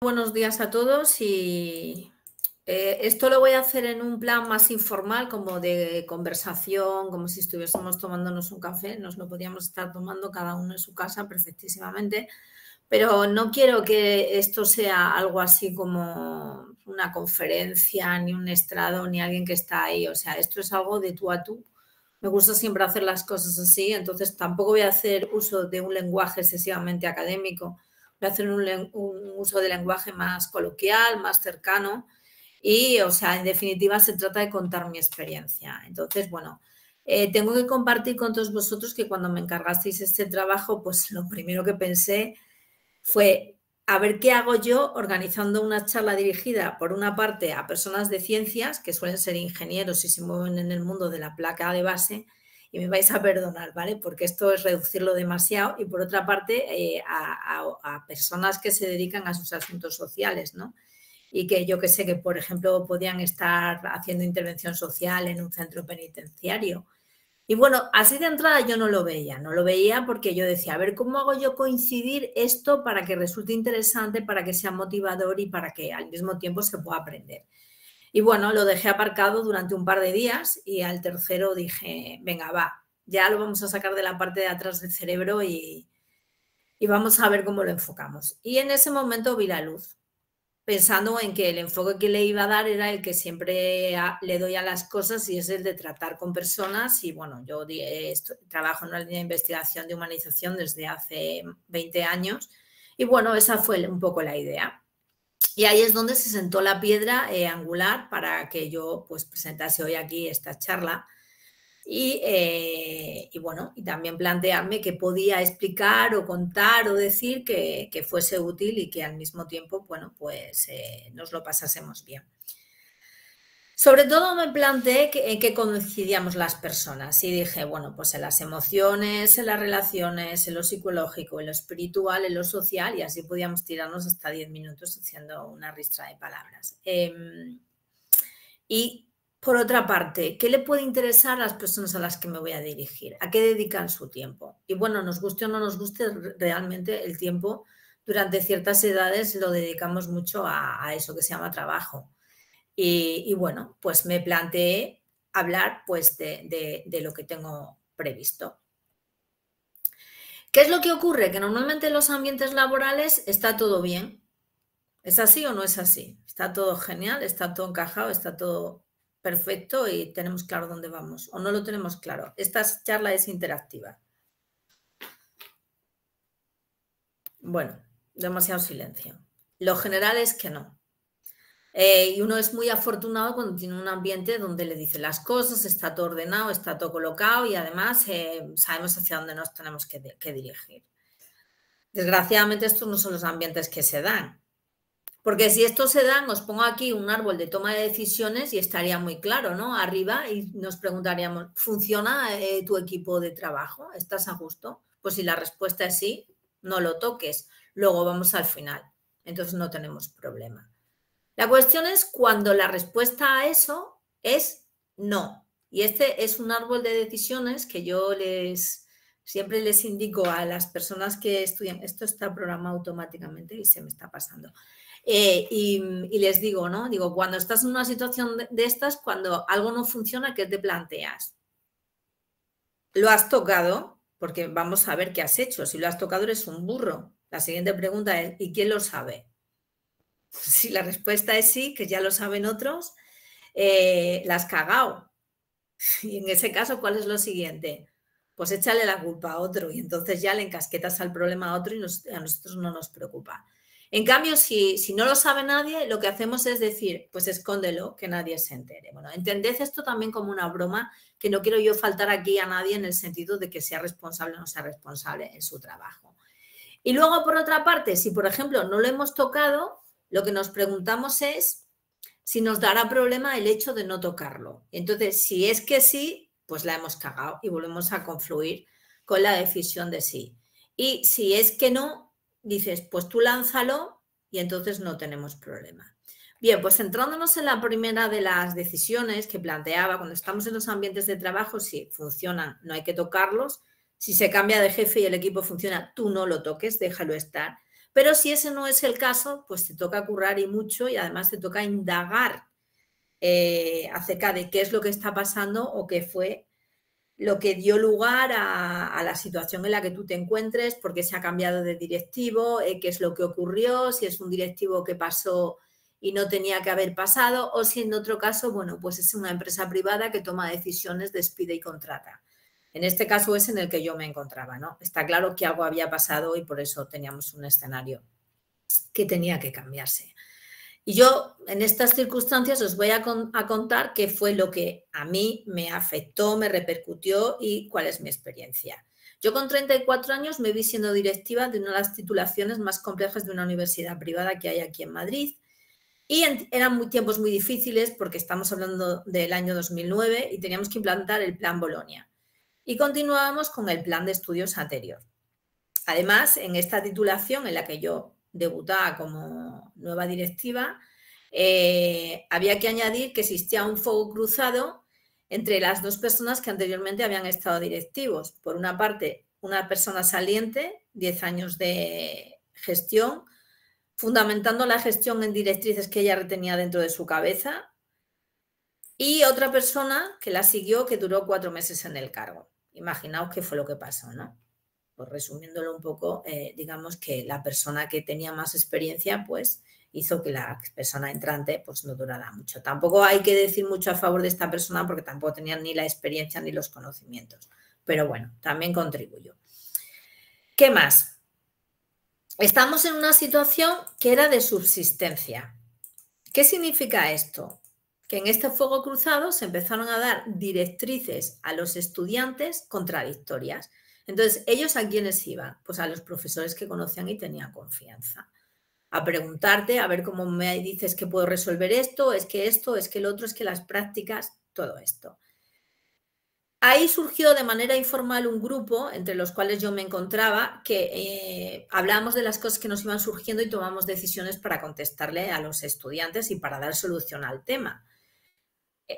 Buenos días a todos y eh, esto lo voy a hacer en un plan más informal, como de conversación, como si estuviésemos tomándonos un café, nos lo podíamos estar tomando cada uno en su casa perfectísimamente pero no quiero que esto sea algo así como una conferencia, ni un estrado, ni alguien que está ahí. O sea, esto es algo de tú a tú. Me gusta siempre hacer las cosas así, entonces tampoco voy a hacer uso de un lenguaje excesivamente académico. Voy a hacer un, uso de lenguaje más coloquial, más cercano. Y, o sea, en definitiva, se trata de contar mi experiencia. Entonces, bueno, eh, tengo que compartir con todos vosotros que cuando me encargasteis este trabajo, pues lo primero que pensé fue a ver qué hago yo organizando una charla dirigida, por una parte, a personas de ciencias, que suelen ser ingenieros y se mueven en el mundo de la placa de base, y me vais a perdonar, ¿vale? Porque esto es reducirlo demasiado, y por otra parte, eh, a, a, personas que se dedican a sus asuntos sociales, ¿no? Y que yo que sé que, por ejemplo, podían estar haciendo intervención social en un centro penitenciario, y bueno, así de entrada yo no lo veía, no lo veía porque yo decía, a ver, ¿cómo hago yo coincidir esto para que resulte interesante, para que sea motivador y para que al mismo tiempo se pueda aprender? Y bueno, lo dejé aparcado durante un par de días y al tercero dije, venga, va, ya lo vamos a sacar de la parte de atrás del cerebro y, y vamos a ver cómo lo enfocamos. Y en ese momento vi la luz pensando en que el enfoque que le iba a dar era el que siempre le doy a las cosas y es el de tratar con personas. Y bueno, yo eh, trabajo en una línea de investigación de humanización desde hace 20 años. Y bueno, esa fue un poco la idea. Y ahí es donde se sentó la piedra eh, angular para que yo pues presentase hoy aquí esta charla eh, y, bueno, y también plantearme qué podía explicar o contar o decir que, fuese útil y que al mismo tiempo, bueno, pues eh, nos lo pasásemos bien. Sobre todo me planteé que, en qué coincidíamos las personas y dije, bueno, pues en las emociones, en las relaciones, en lo psicológico, en lo espiritual, en lo social y así podíamos tirarnos hasta 10 minutos haciendo una ristra de palabras. Em, y por otra parte, ¿qué le puede interesar a las personas a las que me voy a dirigir? ¿A qué dedican su tiempo? Y bueno, nos guste o no nos guste, realmente el tiempo durante ciertas edades lo dedicamos mucho a, eso que se llama trabajo. Y, bueno, pues me planteé hablar pues de lo que tengo previsto. ¿Qué es lo que ocurre? Que normalmente en los ambientes laborales está todo bien. ¿Es así o no es así? Está todo genial, está todo encajado, está todo perfecto y tenemos claro dónde vamos o no lo tenemos claro. Esta charla es interactiva. Bueno, demasiado silencio. Lo general es que no. Eh, y uno es muy afortunado cuando tiene un ambiente donde le dice las cosas, está todo ordenado, está todo colocado y además eh, sabemos hacia dónde nos tenemos que dirigir. Desgraciadamente estos no son los ambientes que se dan. Porque si esto se dan, os pongo aquí un árbol de toma de decisiones y estaría muy claro, ¿no? Arriba y nos preguntaríamos, ¿funciona eh, tu equipo de trabajo? ¿Estás a gusto? Pues si la respuesta es sí, no lo toques. Luego vamos al final. Entonces no tenemos problema. La cuestión es cuando la respuesta a eso es no. Y este es un árbol de decisiones que yo les siempre les indico a las personas que estudian. Esto está programado automáticamente y se me está pasando. Eh, mm, y, les digo, ¿no? Digo, cuando estás en una situación de, estas, cuando algo no funciona, ¿qué te planteas? ¿Lo has tocado? Porque vamos a ver qué has hecho. Si lo has tocado, eres un burro. La siguiente pregunta es, ¿y quién lo sabe? Si la respuesta es sí, que ya lo saben otros, eh, la has cagado. Y en ese caso, ¿cuál es lo siguiente? Pues échale la culpa a otro y entonces ya le encasquetas al problema a otro y a nosotros no nos preocupa. En cambio, si, no lo sabe nadie, lo que hacemos es decir, pues escóndelo, que nadie se entere. Bueno, entended esto también como una broma, que no quiero yo faltar aquí a nadie en el sentido de que sea responsable o no sea responsable en su trabajo. Y luego, por otra parte, si por ejemplo no lo hemos tocado, lo que nos preguntamos es si nos dará problema el hecho de no tocarlo. Entonces, si es que sí, pues la hemos cagado y volvemos a confluir con la decisión de sí. Y si es que no, dices, pues tú lánzalo y entonces no tenemos problema. Bien, pues entrándonos en la primera de las decisiones que planteaba, cuando estamos en los ambientes de trabajo, si funcionan, no hay que tocarlos. Si se cambia de jefe y el equipo funciona, tú no lo toques, déjalo estar. Pero si ese no es el caso, pues te toca currar y mucho y además te toca indagar eh, acerca de qué es lo que está pasando o qué fue lo que dio lugar a, la situación en la que tú te encuentres, porque se ha cambiado de directivo, eh, qué es lo que ocurrió, si es un directivo que pasó y no tenía que haber pasado, o si en otro caso, bueno, pues es una empresa privada que toma decisiones, despide y contrata. En este caso es en el que yo me encontraba, ¿no? Está claro que algo había pasado y por eso teníamos un escenario que tenía que cambiarse. Y yo en estas circunstancias os voy a, contar qué fue lo que a mí me afectó, me repercutió y cuál es mi experiencia. Yo con 34 años me vi siendo directiva de una de las titulaciones más complejas de una universidad privada que hay aquí en Madrid. Y eran muy, tiempos muy difíciles porque estamos hablando del año 2009 y teníamos que implantar el plan Bolonia. Y continuábamos con el plan de estudios anterior. Además, en esta titulación en la que yo Debutada como nueva directiva, eh, había que añadir que existía un fuego cruzado entre las dos personas que anteriormente habían estado directivos. Por una parte, una persona saliente, 10 años de gestión, fundamentando la gestión en directrices que ella retenía dentro de su cabeza, y otra persona que la siguió que duró cuatro meses en el cargo. Imaginaos qué fue lo que pasó, ¿no? Pues resumiéndolo un poco, eh, digamos que la persona que tenía más experiencia, pues hizo que la persona entrante pues no durara mucho. Tampoco hay que decir mucho a favor de esta persona porque tampoco tenía ni la experiencia ni los conocimientos. Pero bueno, también contribuyó. ¿Qué más? Estamos en una situación que era de subsistencia. ¿Qué significa esto? Que en este fuego cruzado se empezaron a dar directrices a los estudiantes contradictorias. Entonces, ¿ellos a quiénes iban? Pues a los profesores que conocían y tenían confianza. A preguntarte, a ver cómo me dices que puedo resolver esto, es que esto, es que el otro, es que las prácticas, todo esto. Ahí surgió de manera informal un grupo entre los cuales yo me encontraba que eh, hablábamos de las cosas que nos iban surgiendo y tomamos decisiones para contestarle a los estudiantes y para dar solución al tema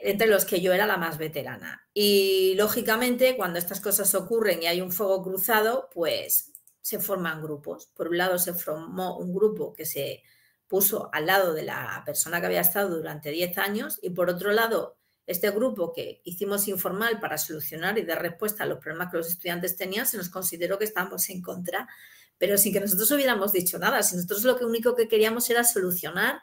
entre los que yo era la más veterana. Y lógicamente, cuando estas cosas ocurren y hay un fuego cruzado, pues se forman grupos. Por un lado, se formó un grupo que se puso al lado de la persona que había estado durante 10 años y por otro lado, este grupo que hicimos informal para solucionar y dar respuesta a los problemas que los estudiantes tenían, se nos consideró que estábamos en contra, pero sin que nosotros hubiéramos dicho nada, si nosotros lo único que queríamos era solucionar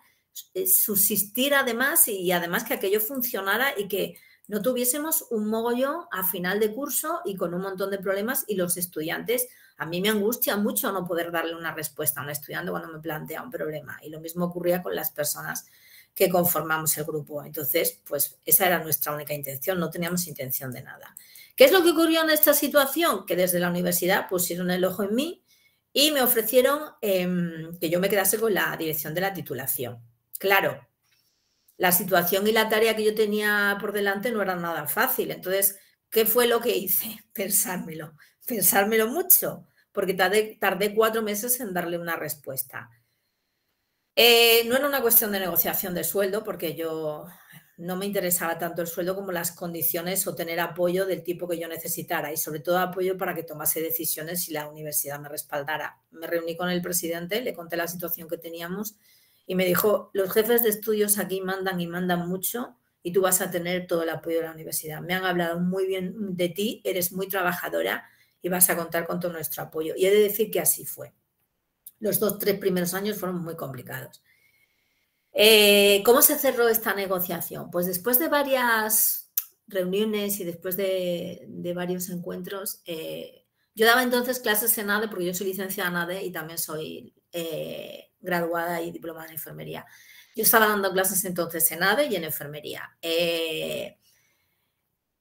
eh, subsistir además y además que aquello funcionara y que no tuviésemos un mogollón a final de curso y con un montón de problemas y los estudiantes, a mí me angustia mucho no poder darle una respuesta a un estudiante cuando me plantea un problema y lo mismo ocurría con las personas que conformamos el grupo. Entonces, pues esa era nuestra única intención, no teníamos intención de nada. ¿Qué es lo que ocurrió en esta situación? Que desde la universidad pusieron el ojo en mí y me ofrecieron em, que yo me quedase con la dirección de la titulación. Claro, la situación y la tarea que yo tenía por delante no era nada fácil. Entonces, ¿qué fue lo que hice? Pensármelo, pensármelo mucho, porque tardé, cuatro meses en darle una respuesta. Eh, no era una cuestión de negociación de sueldo, porque yo no me interesaba tanto el sueldo como las condiciones o tener apoyo del tipo que yo necesitara y sobre todo apoyo para que tomase decisiones y la universidad me respaldara. Me reuní con el presidente, le conté la situación que teníamos y me dijo, los jefes de estudios aquí mandan y mandan mucho y tú vas a tener todo el apoyo de la universidad. Me han hablado muy bien de ti, eres muy trabajadora y vas a contar con todo nuestro apoyo. Y he de decir que así fue. Los dos, tres primeros años fueron muy complicados. Eh, ¿Cómo se cerró esta negociación? Pues después de varias reuniones y después de, varios encuentros, eh, yo daba entonces clases en ADE porque yo soy licenciada en ADE y también soy... Eh, graduada y diplomada en enfermería. Yo estaba dando clases entonces en ADE y en enfermería. Eh,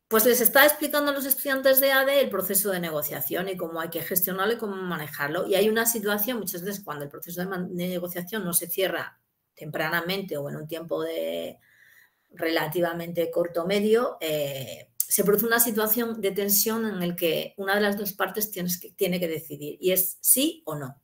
pues les está explicando a los estudiantes de ADE el proceso de negociación y cómo hay que gestionarlo y cómo manejarlo. Y hay una situación, muchas veces cuando el proceso de negociación no se cierra tempranamente o en un tiempo de relativamente corto medio, eh, se produce una situación de tensión en la que una de las dos partes que, tiene que decidir y es sí o no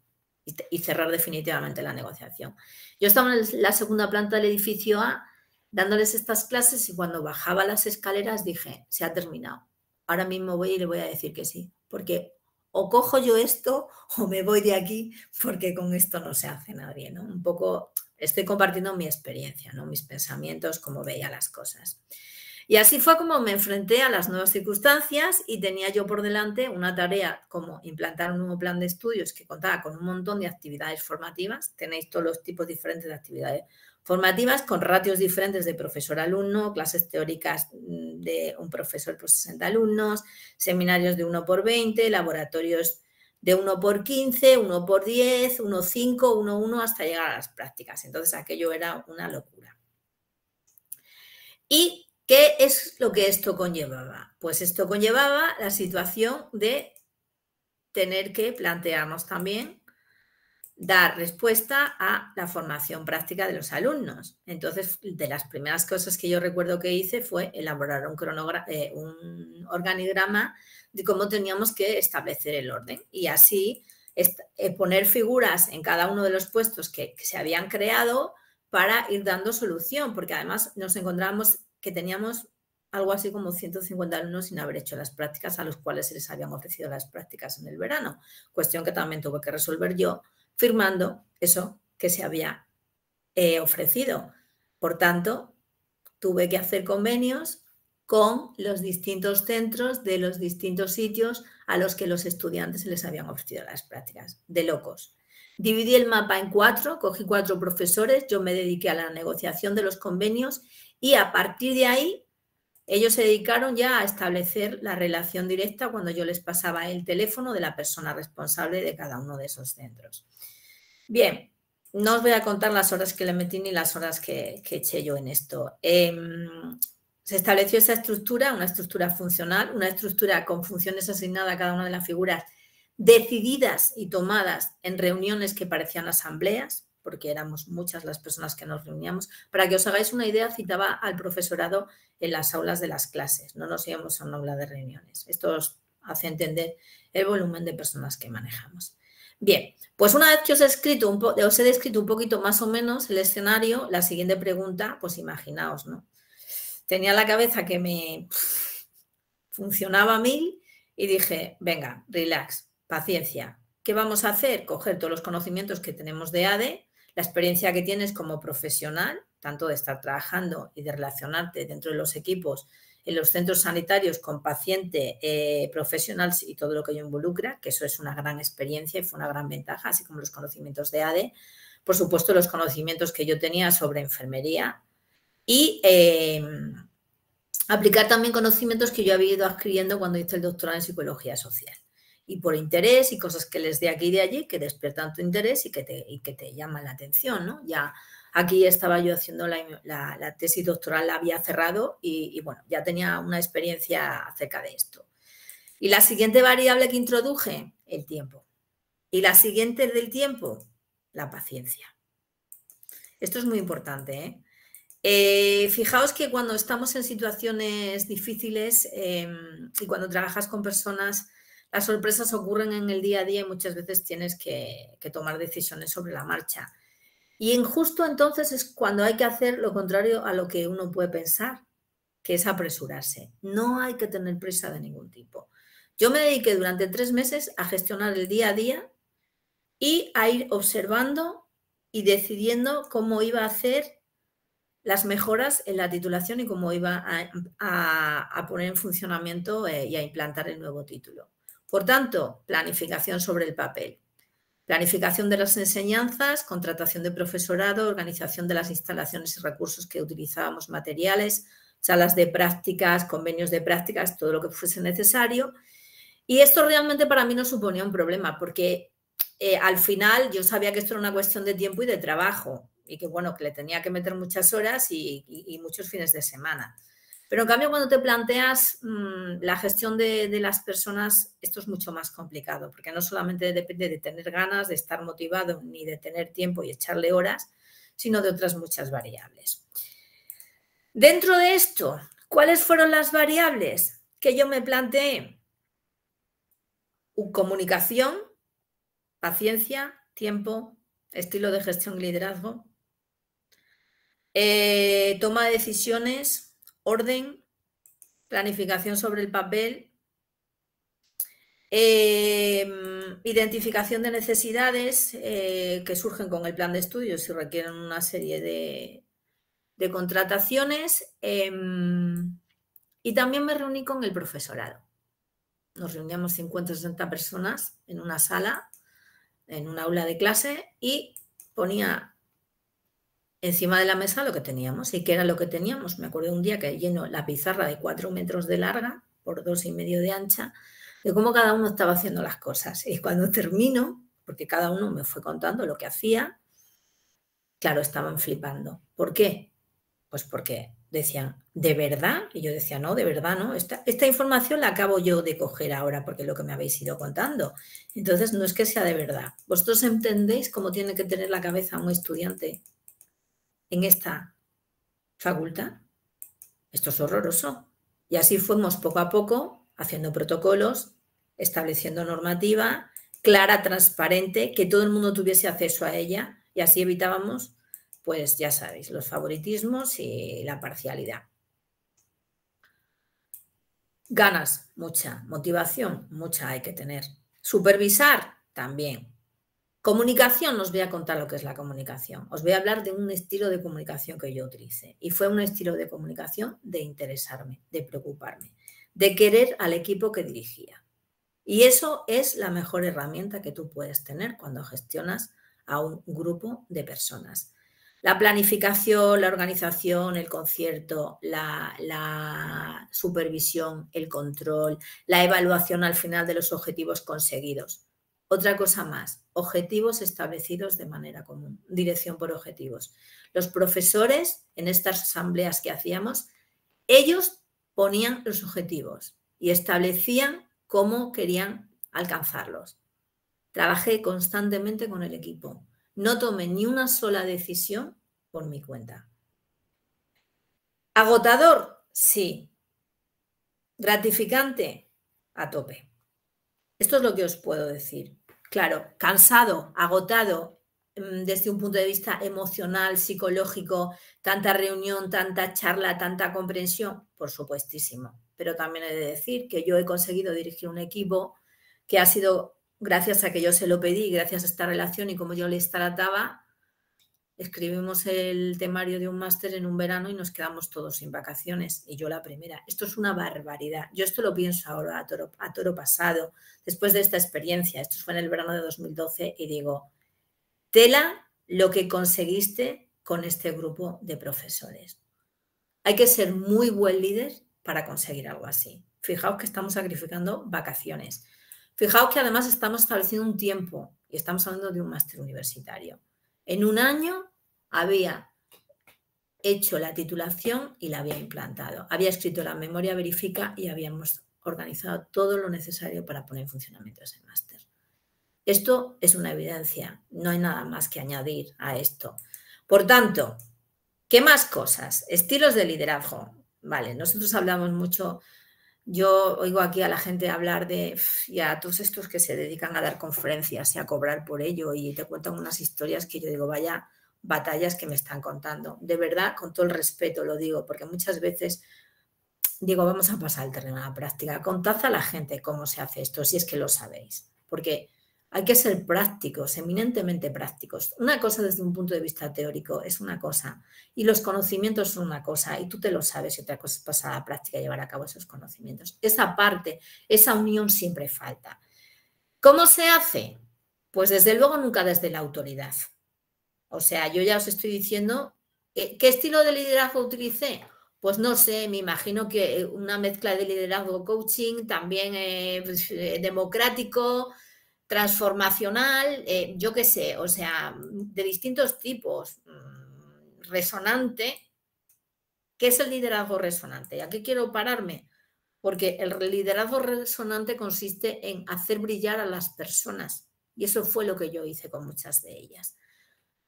y, cerrar definitivamente la negociación. Yo estaba en la segunda planta del edificio A dándoles estas clases y cuando bajaba las escaleras dije, se ha terminado. Ahora mismo voy y le voy a decir que sí, porque o cojo yo esto o me voy de aquí porque con esto no se hace nadie, ¿no? Un poco estoy compartiendo mi experiencia, ¿no? Mis pensamientos, cómo veía las cosas. Y así fue como me enfrenté a las nuevas circunstancias y tenía yo por delante una tarea como implantar un nuevo plan de estudios que contaba con un montón de actividades formativas. Tenéis todos los tipos diferentes de actividades formativas con ratios diferentes de profesor-alumno, clases teóricas mm, de un profesor por 60 alumnos, seminarios de 1 por 20, laboratorios de 1 por 15, 1 por 10, 1 5, 1 1 hasta llegar a las prácticas. Entonces aquello era una locura. Y ¿Qué es lo que esto conllevaba? Pues esto conllevaba la situación de tener que plantearnos también dar respuesta a la formación práctica de los alumnos. Entonces, de las primeras cosas que yo recuerdo que hice fue elaborar un, eh, un organigrama de cómo teníamos que establecer el orden y así eh, poner figuras en cada uno de los puestos que, que se habían creado para ir dando solución, porque además nos encontramos que teníamos algo así como 150 alumnos sin haber hecho las prácticas a los cuales se les habían ofrecido las prácticas en el verano. Cuestión que también tuve que resolver yo firmando eso que se había eh, ofrecido. Por tanto, tuve que hacer convenios con los distintos centros de los distintos sitios a los que los estudiantes se les habían ofrecido las prácticas. De locos. Dividí el mapa en cuatro, cogí cuatro profesores, yo me dediqué a la negociación de los convenios y a partir de ahí, ellos se dedicaron ya a establecer la relación directa cuando yo les pasaba el teléfono de la persona responsable de cada uno de esos centros. Bien, no os voy a contar las horas que le metí ni las horas que, eché yo en esto. Em, se estableció esa estructura, una estructura funcional, una estructura con funciones asignadas a cada una de las figuras decididas y tomadas en reuniones que parecían asambleas porque éramos muchas las personas que nos reuníamos. Para que os hagáis una idea, citaba al profesorado en las aulas de las clases, no nos íbamos a una aula de reuniones. Esto os hace entender el volumen de personas que manejamos. Bien, pues una vez que os he, escrito un os he descrito un poquito más o menos el escenario, la siguiente pregunta, pues imaginaos, ¿no? Tenía la cabeza que me funcionaba a mil y dije, venga, relax, paciencia. ¿Qué vamos a hacer? Coger todos los conocimientos que tenemos de ADE, la experiencia que tienes como profesional, tanto de estar trabajando y de relacionarte dentro de los equipos en los centros sanitarios con paciente, eh, profesionales y todo lo que ello involucra, que eso es una gran experiencia y fue una gran ventaja, así como los conocimientos de ADE, por supuesto los conocimientos que yo tenía sobre enfermería y em, aplicar también conocimientos que yo había ido adquiriendo cuando hice el doctorado en psicología social y por interés y cosas que les de aquí y de allí que despiertan tu interés y que te, llaman la atención, ¿no? Ya aquí estaba yo haciendo la, tesis doctoral, la había cerrado y, bueno, ya tenía una experiencia acerca de esto. Y la siguiente variable que introduje, el tiempo. Y la siguiente del tiempo, la paciencia. Esto es muy importante, ¿eh? Eh, fijaos que cuando estamos en situaciones difíciles em, y cuando trabajas con personas las sorpresas ocurren en el día a día y muchas veces tienes que, tomar decisiones sobre la marcha. Y en justo entonces es cuando hay que hacer lo contrario a lo que uno puede pensar, que es apresurarse. No hay que tener prisa de ningún tipo. Yo me dediqué durante tres meses a gestionar el día a día y a ir observando y decidiendo cómo iba a hacer las mejoras en la titulación y cómo iba a, poner en funcionamiento eh, y a implantar el nuevo título. Por tanto, planificación sobre el papel. Planificación de las enseñanzas, contratación de profesorado, organización de las instalaciones y recursos que utilizábamos, materiales, salas de prácticas, convenios de prácticas, todo lo que fuese necesario. Y esto realmente para mí no suponía un problema, porque eh, al final yo sabía que esto era una cuestión de tiempo y de trabajo, y que bueno, que le tenía que meter muchas horas y muchos fines de semana. Pero en cambio, cuando te planteas mm, la gestión de, las personas, esto es mucho más complicado, porque no solamente depende de tener ganas, de estar motivado, ni de tener tiempo y echarle horas, sino de otras muchas variables. Dentro de esto, ¿cuáles fueron las variables que yo me planteé? Comunicación, paciencia, tiempo, estilo de gestión y liderazgo, eh, toma de decisiones, orden, planificación sobre el papel, eh, identificación de necesidades eh, que surgen con el plan de estudios y requieren una serie de, contrataciones. Em, y también me reuní con el profesorado. Nos reuníamos 50 o 60 personas en una sala, en un aula de clase, y ponía encima de la mesa lo que teníamos. ¿Y qué era lo que teníamos? Me acuerdo un día que lleno la pizarra de cuatro metros de larga por dos y medio de ancha, de cómo cada uno estaba haciendo las cosas. Y cuando termino, porque cada uno me fue contando lo que hacía, claro, estaban flipando. ¿Por qué? Pues porque decían, ¿de verdad? Y yo decía, no, de verdad, no. Esta, esta información la acabo yo de coger ahora porque lo que me habéis ido contando. Entonces, no es que sea de verdad. Vosotros entendéis cómo tiene que tener la cabeza un estudiante en esta facultad. Esto es horroroso. Y así fuimos poco a poco haciendo protocolos, estableciendo normativa clara, transparente, que todo el mundo tuviese acceso a ella y así evitábamos, pues ya sabéis, los favoritismos y la parcialidad. Ganas, mucha. Motivación, mucha hay que tener. Supervisar, también. Comunicación, os voy a contar lo que es la comunicación. Os voy a hablar de un estilo de comunicación que yo utilicé. Y fue un estilo de comunicación de interesarme, de preocuparme, de querer al equipo que dirigía. Y eso es la mejor herramienta que tú puedes tener cuando gestionas a un grupo de personas. La planificación, la organización, el concierto, la supervisión, el control, la evaluación al final de los objetivos conseguidos otra cosa más, objetivos establecidos de manera común, dirección por objetivos. Los profesores, en estas asambleas que hacíamos, ellos ponían los objetivos y establecían cómo querían alcanzarlos. Trabajé constantemente con el equipo. No tomé ni una sola decisión por mi cuenta. ¿Agotador? Sí. ¿Gratificante? A tope. Esto es lo que os puedo decir claro, cansado, agotado mm, desde un punto de vista emocional, psicológico, tanta reunión, tanta charla, tanta comprensión, por supuestísimo. Pero también he de decir que yo he conseguido dirigir un equipo que ha sido gracias a que yo se lo pedí, gracias a esta relación y como yo les trataba, escribimos el temario de un máster en un verano y nos quedamos todos sin vacaciones, y yo la primera. Esto es una barbaridad. Yo esto lo pienso ahora a toro, pasado, después de esta experiencia, esto fue en el verano de 2012, y digo, tela lo que conseguiste con este grupo de profesores. Hay que ser muy buen líder para conseguir algo así. Fijaos que estamos sacrificando vacaciones. Fijaos que además estamos estableciendo un tiempo y estamos hablando de un máster universitario. En un año había hecho la titulación y la había implantado. Había escrito la memoria verifica y habíamos organizado todo lo necesario para poner en funcionamiento ese máster. Esto es una evidencia, no hay nada más que añadir a esto. Por tanto, ¿qué más cosas? Estilos de liderazgo. Vale, nosotros hablamos mucho yo oigo aquí a la gente hablar de y a todos estos que se dedican a dar conferencias y a cobrar por ello y te cuentan unas historias que yo digo, vaya batallas que me están contando. De verdad, con todo el respeto lo digo, porque muchas veces digo, vamos a pasar el terreno a la práctica. Contad a la gente cómo se hace esto, si es que lo sabéis. Porque hay que ser prácticos, eminentemente prácticos. Una cosa desde un punto de vista teórico es una cosa y los conocimientos son una cosa y tú te lo sabes y otra cosa es pasar a la práctica y llevar a cabo esos conocimientos. Esa parte, esa unión siempre falta. ¿Cómo se hace? Pues desde luego nunca desde la autoridad. O sea, yo ya os estoy diciendo, eh, ¿qué estilo de liderazgo utilicé? pues no sé, me imagino que eh, una mezcla de liderazgo coaching, también eh, pues, democrático, transformacional, eh, yo qué sé, o sea, de distintos tipos, mm, resonante. ¿Qué es el liderazgo resonante? ¿Y aquí quiero pararme? Porque el liderazgo resonante consiste en hacer brillar a las personas. Y eso fue lo que yo hice con muchas de ellas.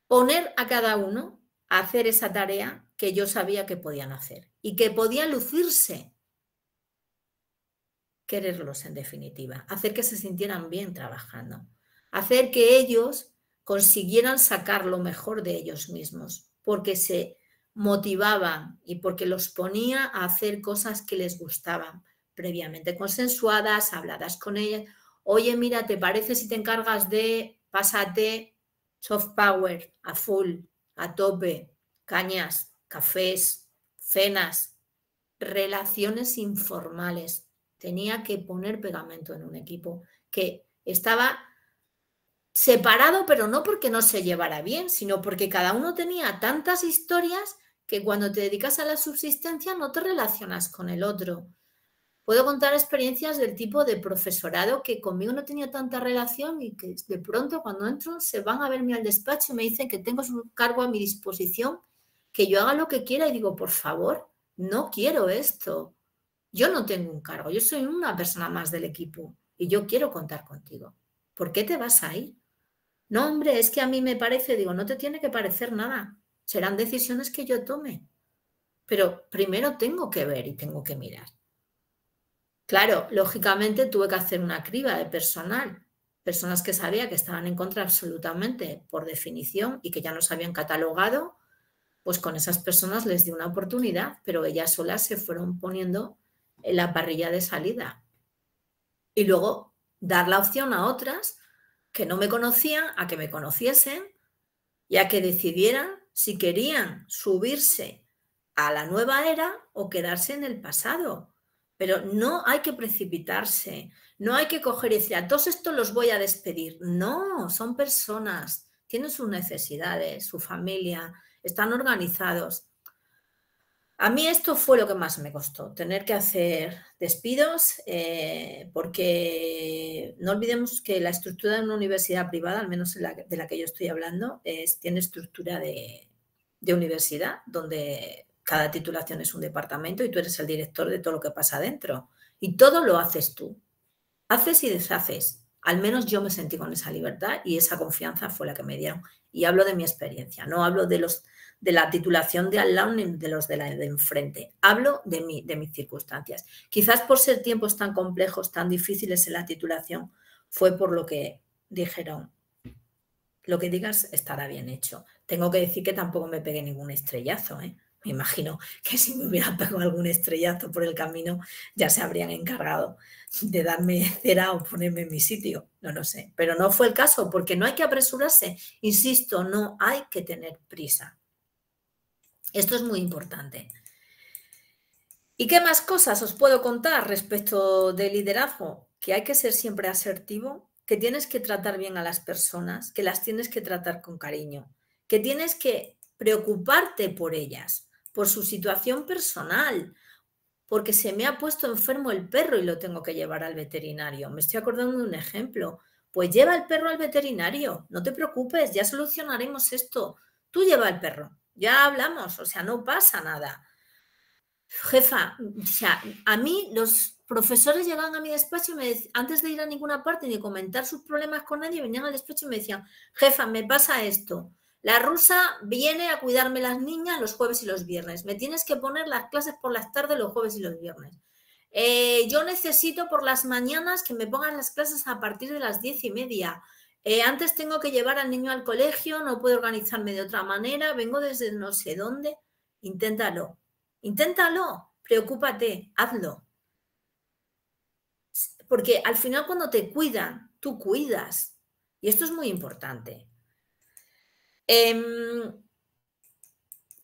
Poner a cada uno a hacer esa tarea que yo sabía que podían hacer y que podían lucirse quererlos en definitiva, hacer que se sintieran bien trabajando, hacer que ellos consiguieran sacar lo mejor de ellos mismos, porque se motivaban y porque los ponía a hacer cosas que les gustaban, previamente consensuadas, habladas con ellas. Oye, mira, ¿te parece si te encargas de, pásate, soft power, a full, a tope, cañas, cafés, cenas, relaciones informales, tenía que poner pegamento en un equipo que estaba separado, pero no porque no se llevara bien, sino porque cada uno tenía tantas historias que cuando te dedicas a la subsistencia no te relacionas con el otro. Puedo contar experiencias del tipo de profesorado que conmigo no tenía tanta relación y que de pronto cuando entro se van a verme al despacho y me dicen que tengo su cargo a mi disposición, que yo haga lo que quiera y digo, por favor, no quiero esto. Yo no tengo un cargo, yo soy una persona más del equipo y yo quiero contar contigo. ¿Por qué te vas ahí? No, hombre, es que a mí me parece, digo, no te tiene que parecer nada. Serán decisiones que yo tome. Pero primero tengo que ver y tengo que mirar. Claro, lógicamente tuve que hacer una criba de personal, personas que sabía que estaban en contra absolutamente por definición y que ya nos habían catalogado, pues con esas personas les di una oportunidad, pero ellas solas se fueron poniendo la parrilla de salida. Y luego dar la opción a otras que no me conocían a que me conociesen y a que decidieran si querían subirse a la nueva era o quedarse en el pasado. Pero no hay que precipitarse, no hay que coger y decir, a todos estos los voy a despedir. No, son personas, tienen sus necesidades, su familia, están organizados. A mí esto fue lo que más me costó, tener que hacer despidos, eh, porque no olvidemos que la estructura de una universidad privada, al menos de la que yo estoy hablando, es, tiene estructura de, de universidad, donde cada titulación es un departamento y tú eres el director de todo lo que pasa adentro. Y todo lo haces tú. Haces y deshaces. Al menos yo me sentí con esa libertad y esa confianza fue la que me dieron. Y hablo de mi experiencia, no hablo de los de la titulación de al de los de la enfrente. Hablo de, mí, de mis circunstancias. Quizás por ser tiempos tan complejos, tan difíciles en la titulación, fue por lo que dijeron, lo que digas estará bien hecho. Tengo que decir que tampoco me pegué ningún estrellazo, ¿eh? Me imagino que si me hubiera pegado algún estrellazo por el camino, ya se habrían encargado de darme cera o ponerme en mi sitio. No lo sé. Pero no fue el caso, porque no hay que apresurarse. Insisto, no hay que tener prisa. Esto es muy importante. ¿Y qué más cosas os puedo contar respecto del liderazgo? Que hay que ser siempre asertivo, que tienes que tratar bien a las personas, que las tienes que tratar con cariño, que tienes que preocuparte por ellas, por su situación personal, porque se me ha puesto enfermo el perro y lo tengo que llevar al veterinario. Me estoy acordando de un ejemplo. Pues lleva el perro al veterinario, no te preocupes, ya solucionaremos esto. Tú lleva al perro, ya hablamos, o sea, no pasa nada. Jefa, o sea, a mí los profesores llegaban a mi despacho y me antes de ir a ninguna parte ni comentar sus problemas con nadie, venían al despacho y me decían, jefa, me pasa esto. La rusa viene a cuidarme las niñas los jueves y los viernes. Me tienes que poner las clases por las tardes los jueves y los viernes. Eh, yo necesito por las mañanas que me pongan las clases a partir de las diez y media. Eh, antes tengo que llevar al niño al colegio, no puedo organizarme de otra manera, vengo desde no sé dónde. Inténtalo, inténtalo, preocúpate, hazlo. Porque al final cuando te cuidan, tú cuidas. Y esto es muy importante. Em,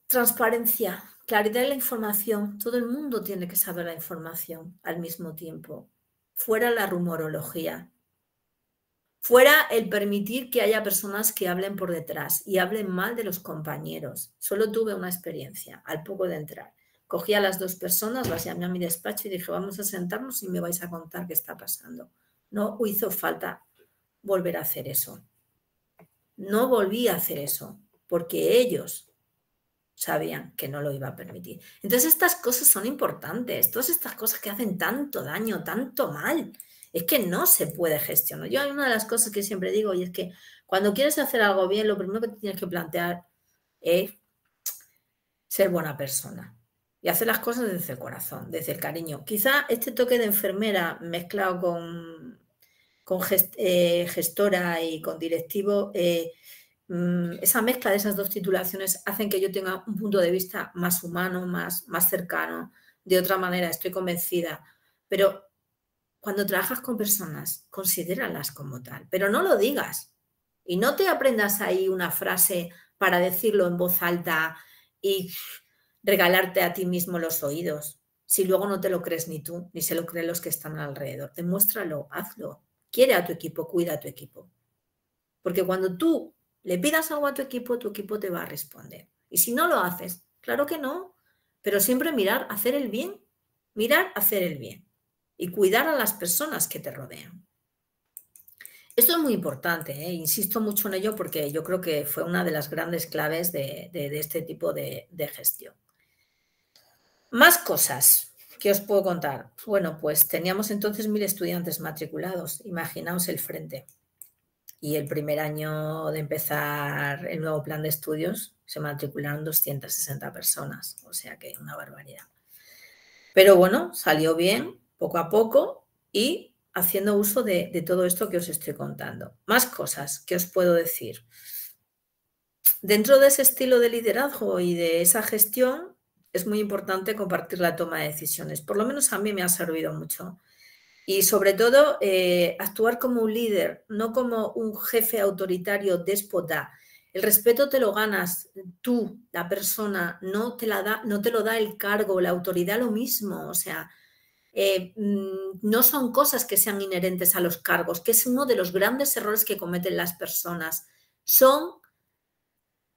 transparencia, claridad en la información. Todo el mundo tiene que saber la información al mismo tiempo. Fuera la rumorología fuera el permitir que haya personas que hablen por detrás y hablen mal de los compañeros. Solo tuve una experiencia al poco de entrar. Cogí a las dos personas, las llamé a mi despacho y dije, vamos a sentarnos y me vais a contar qué está pasando. No hizo falta volver a hacer eso. No volví a hacer eso porque ellos sabían que no lo iba a permitir. Entonces estas cosas son importantes, todas estas cosas que hacen tanto daño, tanto mal, es que no se puede gestionar. Yo hay una de las cosas que siempre digo y es que cuando quieres hacer algo bien, lo primero que tienes que plantear es ser buena persona y hacer las cosas desde el corazón, desde el cariño. Quizá este toque de enfermera mezclado con, con eh, gestora y con directivo, eh, mm, esa mezcla de esas dos titulaciones hacen que yo tenga un punto de vista más humano, más, más cercano. De otra manera, estoy convencida. Pero cuando trabajas con personas, considéralas como tal, pero no lo digas. Y no te aprendas ahí una frase para decirlo en voz alta y regalarte a ti mismo los oídos, si luego no te lo crees ni tú, ni se lo creen los que están alrededor. Demuéstralo, hazlo. Quiere a tu equipo, cuida a tu equipo. Porque cuando tú le pidas algo a tu equipo, tu equipo te va a responder. Y si no lo haces, claro que no, pero siempre mirar, hacer el bien, mirar, hacer el bien y cuidar a las personas que te rodean. Esto es muy importante, ¿eh? insisto mucho en ello porque yo creo que fue una de las grandes claves de, este tipo de, de, gestión. Más cosas que os puedo contar. Bueno, pues teníamos entonces mil estudiantes matriculados, imaginaos el frente. Y el primer año de empezar el nuevo plan de estudios se matricularon 260 personas, o sea que una barbaridad. Pero bueno, salió bien, poco a poco y haciendo uso de, todo esto que os estoy contando. Más cosas que os puedo decir. Dentro de ese estilo de liderazgo y de esa gestión, es muy importante compartir la toma de decisiones. Por lo menos a mí me ha servido mucho. Y sobre todo, eh, actuar como un líder, no como un jefe autoritario déspota. El respeto te lo ganas tú, la persona, no te, la da, no te lo da el cargo, la autoridad lo mismo. O sea, eh, mm, no son cosas que sean inherentes a los cargos, que es uno de los grandes errores que cometen las personas. Son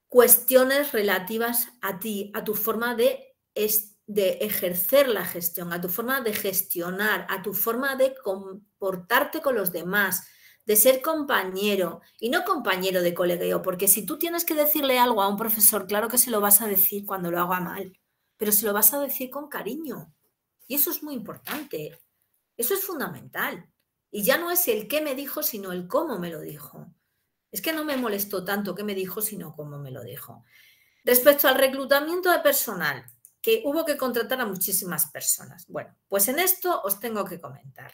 cuestiones relativas a ti, a tu forma de, de ejercer la gestión, a tu forma de gestionar, a tu forma de comportarte con los demás, de ser compañero y no compañero de colegueo, porque si tú tienes que decirle algo a un profesor, claro que se lo vas a decir cuando lo haga mal, pero se lo vas a decir con cariño. Y eso es muy importante, eso es fundamental. Y ya no es el qué me dijo, sino el cómo me lo dijo. Es que no me molestó tanto qué me dijo, sino cómo me lo dijo. Respecto al reclutamiento de personal, que hubo que contratar a muchísimas personas. Bueno, pues en esto os tengo que comentar.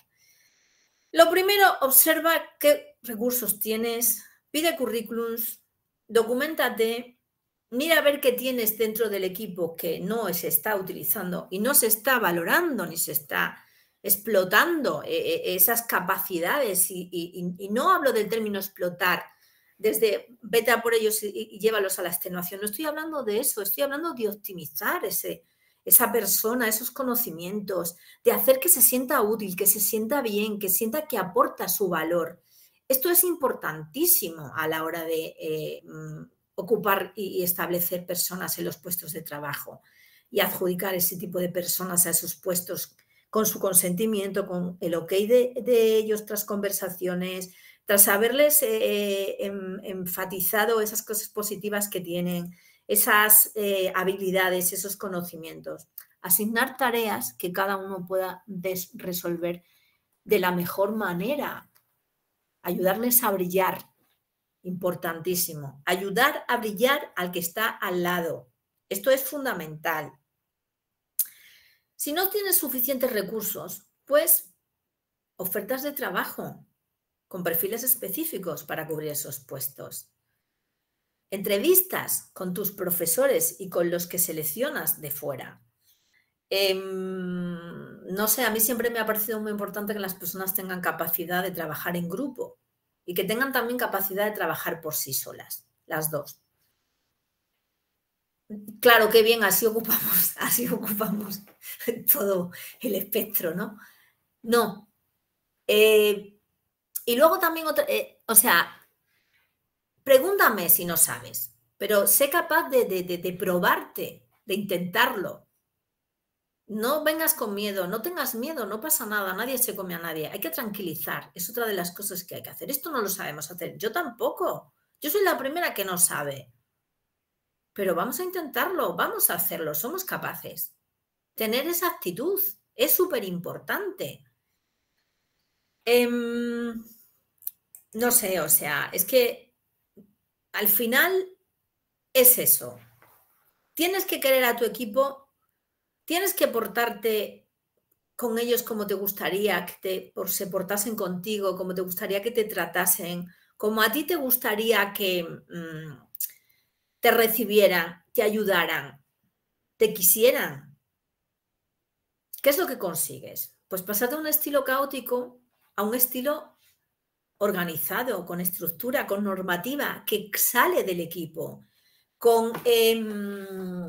Lo primero, observa qué recursos tienes, pide currículums, documentate mira a ver qué tienes dentro del equipo que no se está utilizando y no se está valorando ni se está explotando eh, eh, esas capacidades. Y, no hablo del término explotar, desde vete por ellos y, llévalos a la extenuación. No estoy hablando de eso, estoy hablando de optimizar ese, esa persona, esos conocimientos, de hacer que se sienta útil, que se sienta bien, que sienta que aporta su valor. Esto es importantísimo a la hora de... Eh, mm, ocupar y establecer personas en los puestos de trabajo y adjudicar ese tipo de personas a esos puestos con su consentimiento, con el ok de, ellos tras conversaciones, tras haberles eh, eh, em, enfatizado esas cosas positivas que tienen, esas eh, habilidades, esos conocimientos. Asignar tareas que cada uno pueda resolver de la mejor manera, ayudarles a brillar importantísimo. Ayudar a brillar al que está al lado. Esto es fundamental. Si no tienes suficientes recursos, pues ofertas de trabajo con perfiles específicos para cubrir esos puestos. Entrevistas con tus profesores y con los que seleccionas de fuera. Em, no sé, a mí siempre me ha parecido muy importante que las personas tengan capacidad de trabajar en grupo, y que tengan también capacidad de trabajar por sí solas, las dos. Claro, qué bien, así ocupamos, así ocupamos todo el espectro, ¿no? No. Eh, y luego también, otra, eh, o sea, pregúntame si no sabes, pero sé capaz de, de probarte, de intentarlo, no vengas con miedo, no tengas miedo, no pasa nada, nadie se come a nadie. Hay que tranquilizar, es otra de las cosas que hay que hacer. Esto no lo sabemos hacer, yo tampoco. Yo soy la primera que no sabe. Pero vamos a intentarlo, vamos a hacerlo, somos capaces. Tener esa actitud es súper importante. Em, no sé, o sea, es que al final es eso. Tienes que querer a tu equipo tienes que portarte con ellos como te gustaría que te, por, se portasen contigo, como te gustaría que te tratasen, como a ti te gustaría que mm, te recibieran, te ayudaran, te quisieran. ¿Qué es lo que consigues? Pues pasar de un estilo caótico a un estilo organizado, con estructura, con normativa, que sale del equipo, con... Em,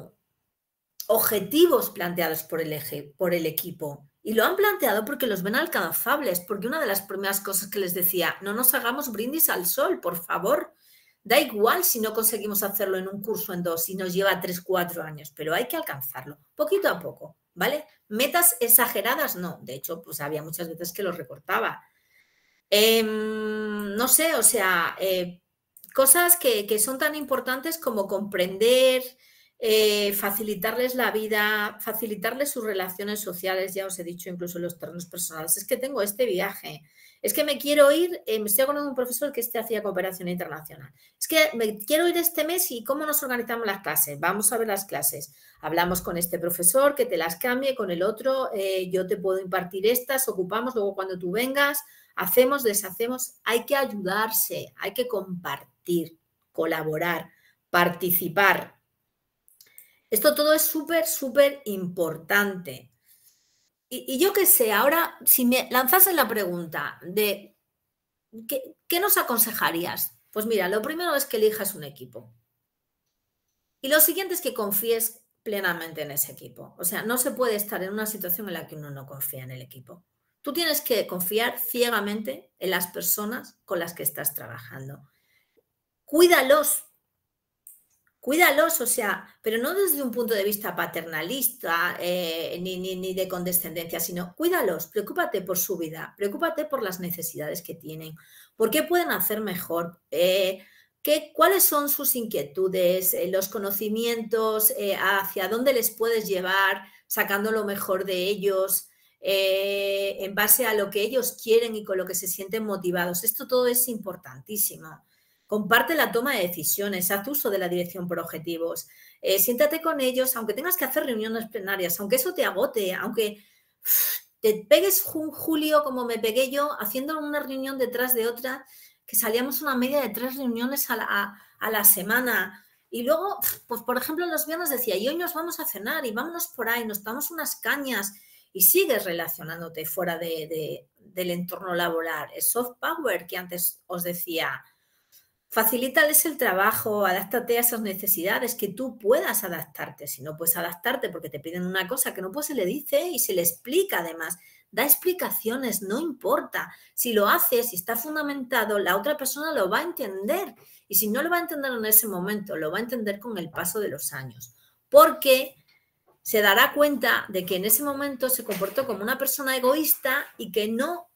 objetivos planteados por el, eje, por el equipo. Y lo han planteado porque los ven alcanzables, porque una de las primeras cosas que les decía, no nos hagamos brindis al sol, por favor. Da igual si no conseguimos hacerlo en un curso, en dos, si nos lleva tres, cuatro años, pero hay que alcanzarlo, poquito a poco, ¿vale? Metas exageradas, no. De hecho, pues había muchas veces que los recortaba. Em, no sé, o sea, eh, cosas que, que, son tan importantes como comprender, eh, facilitarles la vida, facilitarles sus relaciones sociales, ya os he dicho, incluso en los terrenos personales. Es que tengo este viaje, es que me quiero ir, eh, me estoy acordando de un profesor que este hacía cooperación internacional. Es que me quiero ir este mes y cómo nos organizamos las clases. Vamos a ver las clases. Hablamos con este profesor que te las cambie, con el otro, eh, yo te puedo impartir estas, ocupamos, luego cuando tú vengas, hacemos, deshacemos. Hay que ayudarse, hay que compartir, colaborar, participar esto todo es súper, súper importante. Y, yo qué sé, ahora si me lanzases la pregunta de ¿qué, ¿qué, nos aconsejarías? Pues mira, lo primero es que elijas un equipo. Y lo siguiente es que confíes plenamente en ese equipo. O sea, no se puede estar en una situación en la que uno no confía en el equipo. Tú tienes que confiar ciegamente en las personas con las que estás trabajando. Cuídalos, cuídalos, o sea, pero no desde un punto de vista paternalista eh, ni, de condescendencia, sino cuídalos, preocúpate por su vida, preocúpate por las necesidades que tienen, por qué pueden hacer mejor, eh, qué, cuáles son sus inquietudes, eh, los conocimientos, hacia dónde les puedes llevar sacando lo mejor de ellos. en base a lo que ellos quieren y con lo que se sienten motivados. Esto todo es importantísimo. Comparte la toma de decisiones, haz uso de la dirección por objetivos, eh, siéntate con ellos, aunque tengas que hacer reuniones plenarias, aunque eso te agote, aunque te pegues un julio como me pegué yo, haciendo una reunión detrás de otra, que salíamos una media de tres reuniones a la, semana. Y luego, pues por ejemplo, los viernes decía, y hoy nos vamos a cenar y vámonos por ahí, nos damos unas cañas y sigues relacionándote fuera del entorno laboral. es soft power que antes os decía, Facilítales el trabajo, adáptate a esas necesidades, que tú puedas adaptarte. Si no puedes adaptarte porque te piden una cosa que no pues se le dice y se le explica además. Da explicaciones, no importa. Si lo haces y está fundamentado, la otra persona lo va a entender. Y si no lo va a entender en ese momento, lo va a entender con el paso de los años. Porque se dará cuenta de que en ese momento se comportó como una persona egoísta y que no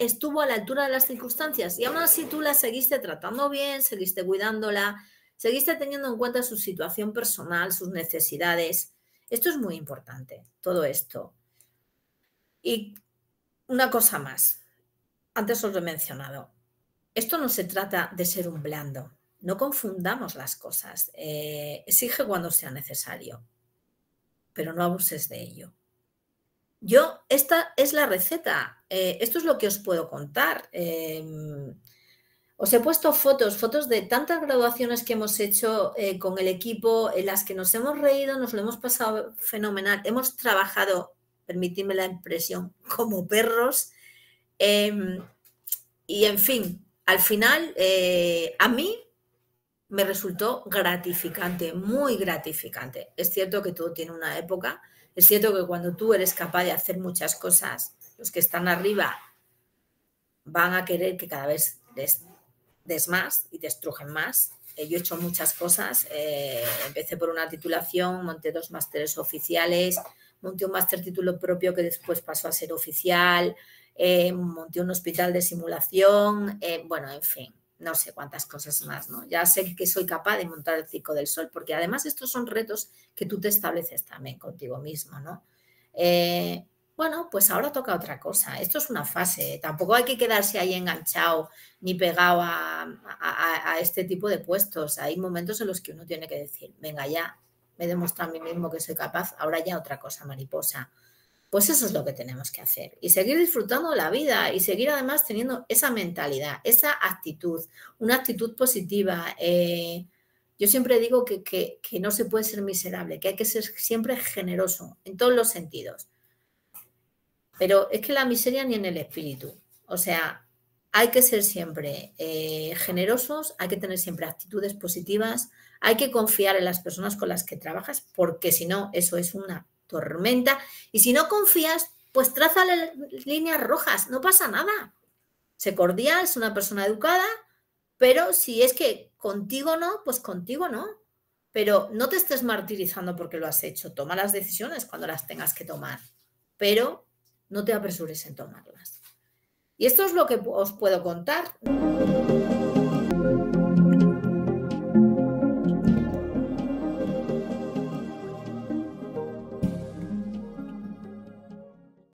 estuvo a la altura de las circunstancias y aún así tú la seguiste tratando bien, seguiste cuidándola, seguiste teniendo en cuenta su situación personal, sus necesidades. Esto es muy importante, todo esto. Y una cosa más, antes os lo he mencionado, esto no se trata de ser un blando, no confundamos las cosas, eh, exige cuando sea necesario, pero no abuses de ello. Yo, esta es la receta, eh, esto es lo que os puedo contar. Em, os he puesto fotos, fotos de tantas graduaciones que hemos hecho eh, con el equipo, en las que nos hemos reído, nos lo hemos pasado fenomenal, hemos trabajado, permitidme la impresión, como perros. Em, y en fin, al final, eh, a mí me resultó gratificante, muy gratificante. Es cierto que todo tiene una época es cierto que cuando tú eres capaz de hacer muchas cosas, los que están arriba van a querer que cada vez des más y te estrujen más. Eh, yo he hecho muchas cosas. Eh, empecé por una titulación, monté dos másteres oficiales, monté un máster título propio que después pasó a ser oficial, eh, monté un hospital de simulación, bueno, en fin no sé cuántas cosas más, ¿no? Ya sé que soy capaz de montar el cico del sol, porque además estos son retos que tú te estableces también contigo mismo, ¿no? Eh, bueno, pues ahora toca otra cosa. Esto es una fase. Tampoco hay que quedarse ahí enganchado ni pegado a, a este tipo de puestos. Hay momentos en los que uno tiene que decir, venga ya, me he demostrado a mí mismo que soy capaz, ahora ya otra cosa, mariposa. Pues eso es lo que tenemos que hacer y seguir disfrutando la vida y seguir además teniendo esa mentalidad, esa actitud, una actitud positiva. Eh, yo siempre digo que, que, no se puede ser miserable, que hay que ser siempre generoso en todos los sentidos. Pero es que la miseria ni en el espíritu. O sea, hay que ser siempre eh, generosos, hay que tener siempre actitudes positivas, hay que confiar en las personas con las que trabajas, porque si no, eso es una tormenta. Y si no confías, pues traza líneas rojas, no pasa nada. se cordial, es una persona educada, pero si es que contigo no, pues contigo no. Pero no te estés martirizando porque lo has hecho. Toma las decisiones cuando las tengas que tomar, pero no te apresures en tomarlas. Y esto es lo que os puedo contar.